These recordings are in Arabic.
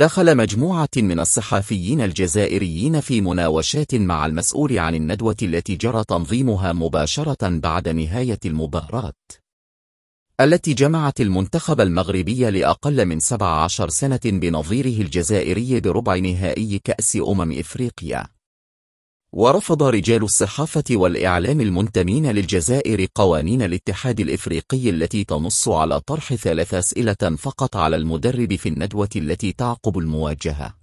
دخل مجموعة من الصحافيين الجزائريين في مناوشات مع المسؤول عن الندوة التي جرى تنظيمها مباشرة بعد نهاية المباراة التي جمعت المنتخب المغربي لأقل من 17 سنة بنظيره الجزائري بربع نهائي كأس أمم إفريقيا ورفض رجال الصحافة والإعلام المنتمين للجزائر قوانين الاتحاد الإفريقي التي تنص على طرح ثلاث أسئلة فقط على المدرب في الندوة التي تعقب المواجهة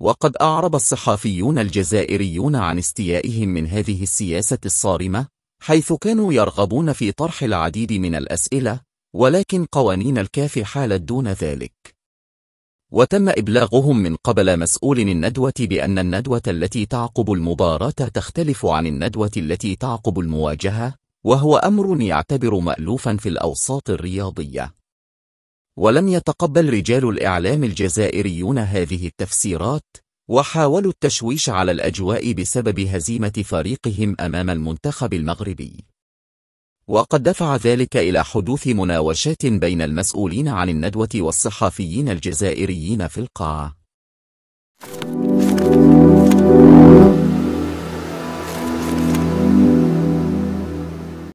وقد أعرب الصحافيون الجزائريون عن استيائهم من هذه السياسة الصارمة حيث كانوا يرغبون في طرح العديد من الأسئلة ولكن قوانين الكاف حالت دون ذلك وتم إبلاغهم من قبل مسؤول الندوة بأن الندوة التي تعقب المباراة تختلف عن الندوة التي تعقب المواجهة وهو أمر يعتبر مألوفا في الأوساط الرياضية ولم يتقبل رجال الإعلام الجزائريون هذه التفسيرات وحاولوا التشويش على الأجواء بسبب هزيمة فريقهم أمام المنتخب المغربي وقد دفع ذلك إلى حدوث مناوشات بين المسؤولين عن الندوة والصحافيين الجزائريين في القاعة